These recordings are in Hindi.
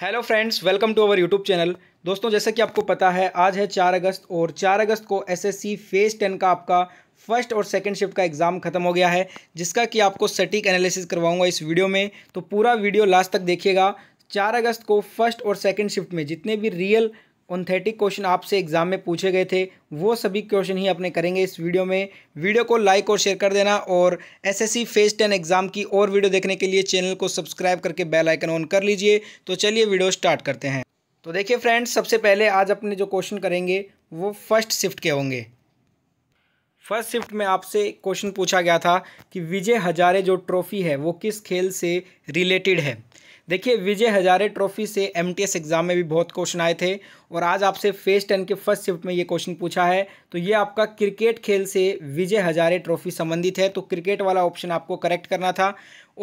hello friends welcome to our YouTube channel दोस्तों जैसा कि आपको पता है आज है चार अगस्त और चार अगस्त को एसएससी फेज़ टेन का आपका फर्स्ट और सेकंड शिफ्ट का एग्ज़ाम खत्म हो गया है जिसका कि आपको सटीक एनालिसिस करवाऊंगा इस वीडियो में तो पूरा वीडियो लास्ट तक देखिएगा चार अगस्त को फर्स्ट और सेकंड शिफ्ट में जितने भी रियल ऑनथेटिक क्वेश्चन आपसे एग्जाम में पूछे गए थे वो सभी क्वेश्चन ही अपने करेंगे इस वीडियो में वीडियो को लाइक और शेयर कर देना और एसएससी फेज टेन एग्जाम की और वीडियो देखने के लिए चैनल को सब्सक्राइब करके बेल आइकन ऑन कर लीजिए तो चलिए वीडियो स्टार्ट करते हैं तो देखिए फ्रेंड्स सबसे पहले आज अपने जो क्वेश्चन करेंगे वो फर्स्ट शिफ्ट के होंगे फर्स्ट शिफ्ट में आपसे क्वेश्चन पूछा गया था कि विजय हजारे जो ट्रॉफी है वो किस खेल से रिलेटेड है देखिए विजय हजारे ट्रॉफी से एम एग्ज़ाम में भी बहुत क्वेश्चन आए थे और आज आपसे फेज टेन के फर्स्ट शिफ्ट में ये क्वेश्चन पूछा है तो ये आपका क्रिकेट खेल से विजय हजारे ट्रॉफी संबंधित है तो क्रिकेट वाला ऑप्शन आपको करेक्ट करना था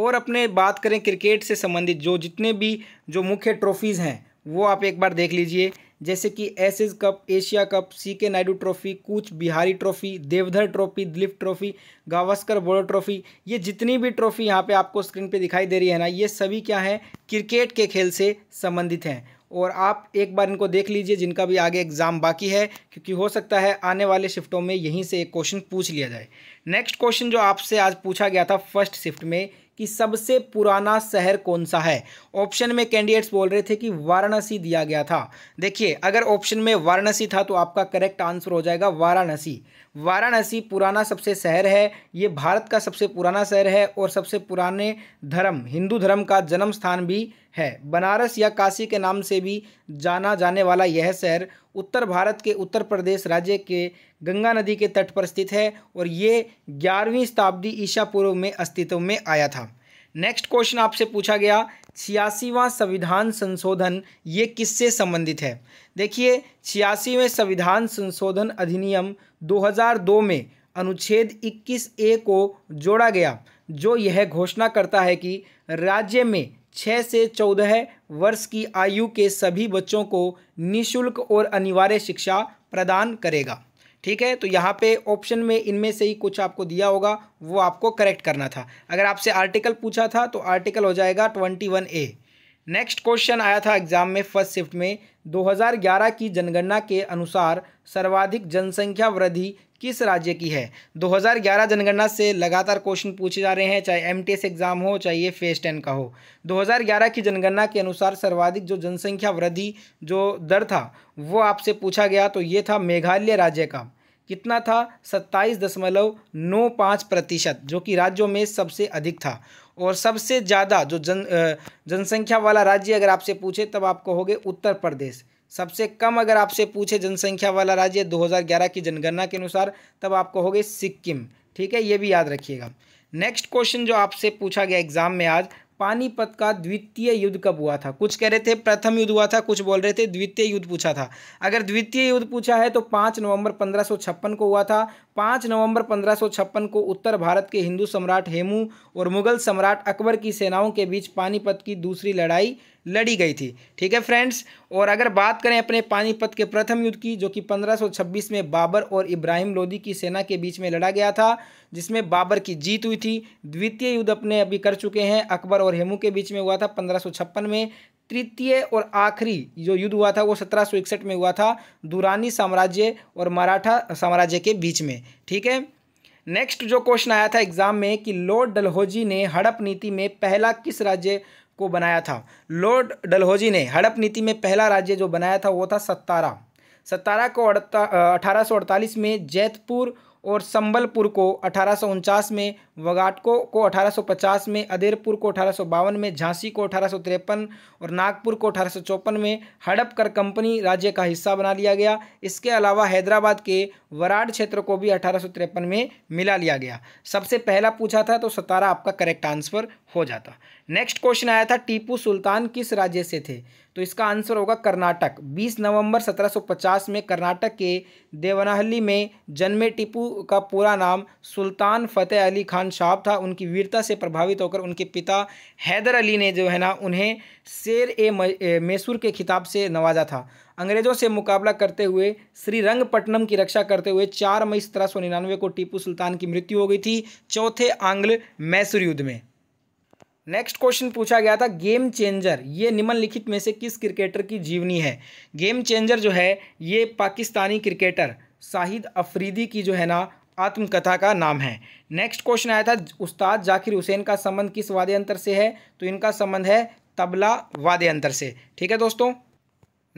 और अपने बात करें क्रिकेट से संबंधित जो जितने भी जो मुख्य ट्रॉफीज़ हैं वो आप एक बार देख लीजिए जैसे कि Ashes cup Asia cup C K Nayudu trophy Cooch Behar trophy Deodhar trophy Duleep trophy Gavaskar Border trophy ये जितनी भी ट्रॉफी यहाँ पे आपको स्क्रीन पे दिखाई दे रही है ना ये सभी क्या हैं क्रिकेट के खेल से संबंधित हैं और आप एक बार इनको देख लीजिए जिनका भी आगे एग्ज़ाम बाकी है क्योंकि हो सकता है आने वाले शिफ्टों में यहीं से एक क्वेश्चन पूछ लिया जाए नेक्स्ट क्वेश्चन जो आपसे आज पूछा गया था फर्स्ट शिफ्ट में कि सबसे पुराना शहर कौन सा है ऑप्शन में कैंडिडेट्स बोल रहे थे कि वाराणसी दिया गया था देखिए अगर ऑप्शन में वाराणसी था तो आपका करेक्ट आंसर हो जाएगा वाराणसी वाराणसी पुराना सबसे शहर है ये भारत का सबसे पुराना शहर है और सबसे पुराने धर्म हिंदू धर्म का जन्म स्थान भी है बनारस या काशी के नाम से भी जाना जाने वाला यह शहर उत्तर भारत के उत्तर प्रदेश राज्य के गंगा नदी के तट पर स्थित है और ये ग्यारहवीं शताब्दी ईसा पूर्व में अस्तित्व में आया था नेक्स्ट क्वेश्चन आपसे पूछा गया छियासीवा संविधान संशोधन ये किससे संबंधित है देखिए छियासीवें संविधान संशोधन अधिनियम 2002 में अनुच्छेद 21 ए को जोड़ा गया जो यह घोषणा करता है कि राज्य में छः से चौदह वर्ष की आयु के सभी बच्चों को निशुल्क और अनिवार्य शिक्षा प्रदान करेगा ठीक है तो यहाँ पे ऑप्शन में इनमें से ही कुछ आपको दिया होगा वो आपको करेक्ट करना था अगर आपसे आर्टिकल पूछा था तो आर्टिकल हो जाएगा twenty one A next question आया था एग्जाम में फर्स्ट शिफ्ट में 2011 की जनगणना के अनुसार सर्वाधिक जनसंख्या वृद्धि किस राज्य की है 2011 जनगणना से लगातार क्वेश्चन पूछे जा रहे हैं चाहे एम एग्जाम हो चाहे ये फेस टेन का हो 2011 की जनगणना के अनुसार सर्वाधिक जो जनसंख्या वृद्धि जो दर था वो आपसे पूछा गया तो ये था मेघालय राज्य का कितना था सत्ताईस दशमलव नौ पाँच प्रतिशत जो कि राज्यों में सबसे अधिक था और सबसे ज़्यादा जो जन जनसंख्या वाला राज्य अगर आपसे पूछे तब आप कहोगे उत्तर प्रदेश सबसे कम अगर आपसे पूछे जनसंख्या वाला राज्य 2011 की जनगणना के अनुसार तब आप कहोगे सिक्किम ठीक है ये भी याद रखिएगा नेक्स्ट क्वेश्चन जो आपसे पूछा गया एग्जाम में आज पानीपत का द्वितीय युद्ध कब हुआ था कुछ कह रहे थे प्रथम युद्ध हुआ था कुछ बोल रहे थे द्वितीय युद्ध पूछा था अगर द्वितीय युद्ध पूछा है तो पाँच नवंबर पंद्रह को हुआ था पाँच नवंबर पंद्रह को उत्तर भारत के हिंदू सम्राट हेमू और मुगल सम्राट अकबर की सेनाओं के बीच पानीपत की दूसरी लड़ाई लड़ी गई थी ठीक है फ्रेंड्स और अगर बात करें अपने पानीपत के प्रथम युद्ध की जो कि 1526 में बाबर और इब्राहिम लोदी की सेना के बीच में लड़ा गया था जिसमें बाबर की जीत हुई थी द्वितीय युद्ध अपने अभी कर चुके हैं अकबर और हेमू के बीच में हुआ था पंद्रह में तृतीय और आखिरी जो युद्ध हुआ था वो सत्रह में हुआ था दुरानी साम्राज्य और मराठा साम्राज्य के बीच में ठीक है नेक्स्ट जो क्वेश्चन आया था एग्जाम में कि लॉर्ड डलहौजी ने हड़प नीति में पहला किस राज्य को बनाया था लॉर्ड डलहौजी ने हड़प नीति में पहला राज्य जो बनाया था वो था सत्तारा सत्तारा को अड़ता अठारह में जैतपुर और संबलपुर को अठारह में वगाटको को 1850 में अदेरपुर को अठारह में झांसी को अठारह और नागपुर को अठारह में हड़प कर कंपनी राज्य का हिस्सा बना लिया गया इसके अलावा हैदराबाद के वराड क्षेत्र को भी अठारह में मिला लिया गया सबसे पहला पूछा था तो सतारा आपका करेक्ट आंसर हो जाता नेक्स्ट क्वेश्चन आया था टीपू सुल्तान किस राज्य से थे तो इसका आंसर होगा कर्नाटक 20 नवंबर 1750 में कर्नाटक के देवनाहली में जन्मे टीपू का पूरा नाम सुल्तान फ़तेह अली खान साहब था उनकी वीरता से प्रभावित होकर उनके पिता हैदर अली ने जो है ना उन्हें शेर ए मैसूर के खिताब से नवाजा था अंग्रेज़ों से मुकाबला करते हुए श्रीरंगपट्टनम की रक्षा करते हुए चार मई सत्रह को टीपू सुल्तान की मृत्यु हो गई थी चौथे आंग्ल मैसूर युद्ध में नेक्स्ट क्वेश्चन पूछा गया था गेम चेंजर ये निम्नलिखित में से किस क्रिकेटर की जीवनी है गेम चेंजर जो है ये पाकिस्तानी क्रिकेटर शाहिद अफरीदी की जो है ना आत्मकथा का नाम है नेक्स्ट क्वेश्चन आया था उस्ताद जाकिर हुसैन का संबंध किस वाद्य अंतर से है तो इनका संबंध है तबला वाद्य अंतर से ठीक है दोस्तों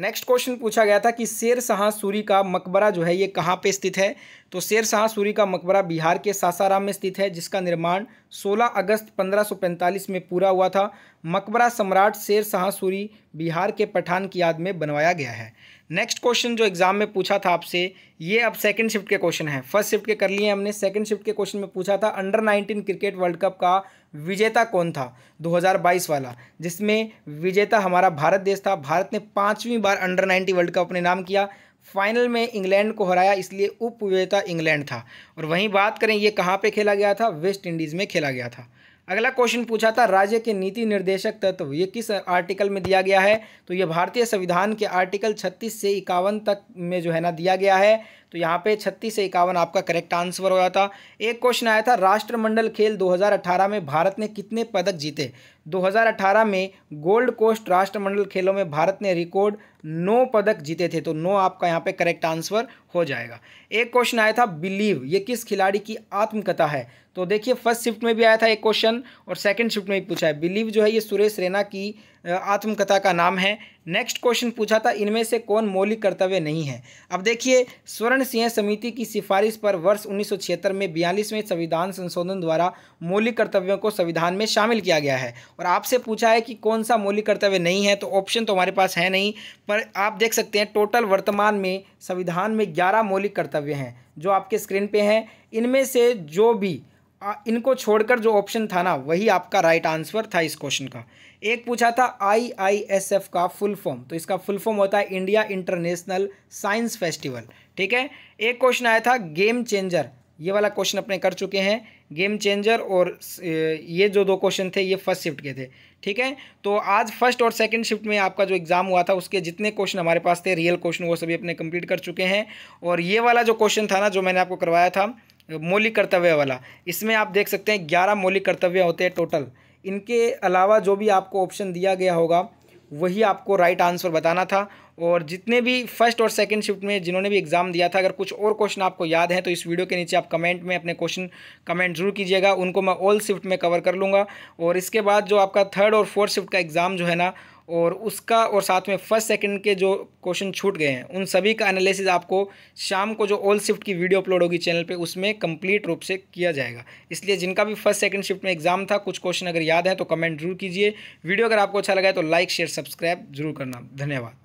नेक्स्ट क्वेश्चन पूछा गया था कि शेर शाह सूरी का मकबरा जो है ये कहाँ पे स्थित है तो शेर शाह सूरी का मकबरा बिहार के सासाराम में स्थित है जिसका निर्माण 16 अगस्त 1545 में पूरा हुआ था मकबरा सम्राट शेर शाह सूरी बिहार के पठान की याद में बनवाया गया है नेक्स्ट क्वेश्चन जो एग्जाम में पूछा था आपसे ये अब सेकेंड शिफ्ट के क्वेश्चन है फर्स्ट शिफ्ट के कर लिए हमने सेकेंड शिफ्ट के क्वेश्चन में पूछा था under nineteen cricket world cup का विजेता कौन था 2022 वाला जिसमें विजेता हमारा भारत देश था भारत ने पाँचवीं बार अंडर 90 वर्ल्ड कप अपने नाम किया फाइनल में इंग्लैंड को हराया इसलिए उप विजेता इंग्लैंड था और वहीं बात करें ये कहाँ पे खेला गया था वेस्ट इंडीज़ में खेला गया था अगला क्वेश्चन पूछा था राज्य के नीति निर्देशक तत्व ये किस आर्टिकल में दिया गया है तो ये भारतीय संविधान के आर्टिकल 36 से इक्यावन तक में जो है ना दिया गया है तो यहाँ पे 36 से इक्यावन आपका करेक्ट आंसर हो जाता एक क्वेश्चन आया था राष्ट्रमंडल खेल 2018 में भारत ने कितने पदक जीते 2018 में गोल्ड कोस्ट राष्ट्रमंडल खेलों में भारत ने रिकॉर्ड नौ पदक जीते थे तो नो आपका यहाँ पे करेक्ट आंसर हो जाएगा एक क्वेश्चन आया था बिलीव ये किस खिलाड़ी की आत्मकथा है तो देखिए फर्स्ट शिफ्ट में भी आया था एक क्वेश्चन और सेकंड शिफ्ट में भी पूछा है बिलीव जो है ये सुरेश रैना की आत्मकथा का नाम है नेक्स्ट क्वेश्चन पूछा था इनमें से कौन मौलिक कर्तव्य नहीं है अब देखिए स्वर्ण सिंह समिति की सिफारिश पर वर्ष छिहत्तर में बयालीसवें संविधान संशोधन द्वारा मौलिक कर्तव्यों को संविधान में शामिल किया गया है और आपसे पूछा है कि कौन सा मौलिक कर्तव्य नहीं है तो ऑप्शन तो हमारे पास है नहीं पर आप देख सकते हैं टोटल वर्तमान में संविधान में ग्यारह मौलिक कर्तव्य हैं जो आपके स्क्रीन पर हैं इनमें से जो भी इनको छोड़कर जो ऑप्शन था ना वही आपका राइट आंसर था इस क्वेश्चन का एक पूछा था आईआईएसएफ का फुल फॉर्म तो इसका फुल फॉर्म होता है इंडिया इंटरनेशनल साइंस फेस्टिवल ठीक है एक क्वेश्चन आया था गेम चेंजर ये वाला क्वेश्चन अपने कर चुके हैं गेम चेंजर और ये जो दो क्वेश्चन थे ये फर्स्ट शिफ्ट के थे ठीक है तो आज फर्स्ट और सेकंड शिफ्ट में आपका जो एग्ज़ाम हुआ था उसके जितने क्वेश्चन हमारे पास थे रियल क्वेश्चन वो सभी अपने कंप्लीट कर चुके हैं और ये वाला जो क्वेश्चन था ना जो मैंने आपको करवाया था मौलिक कर्तव्य वाला इसमें आप देख सकते हैं ग्यारह मौलिक कर्तव्य होते हैं टोटल इनके अलावा जो भी आपको ऑप्शन दिया गया होगा वही आपको राइट आंसर बताना था और जितने भी फर्स्ट और सेकंड शिफ्ट में जिन्होंने भी एग्ज़ाम दिया था अगर कुछ और क्वेश्चन आपको याद हैं तो इस वीडियो के नीचे आप कमेंट में अपने क्वेश्चन कमेंट जरूर कीजिएगा उनको मैं ऑल शिफ्ट में कवर कर लूँगा और इसके बाद जो आपका थर्ड और फोर्थ शिफ्ट का एग्ज़ाम जो है ना और उसका और साथ में फर्स्ट सेकंड के जो क्वेश्चन छूट गए हैं उन सभी का एनालिसिस आपको शाम को जो ऑल शिफ्ट की वीडियो अपलोड होगी चैनल पे उसमें कंप्लीट रूप से किया जाएगा इसलिए जिनका भी फर्स्ट सेकंड शिफ्ट में एग्जाम था कुछ क्वेश्चन अगर याद है तो कमेंट जरूर कीजिए वीडियो अगर आपको अच्छा लगा है तो लाइक शेयर सब्सक्राइब जरूर करना धन्यवाद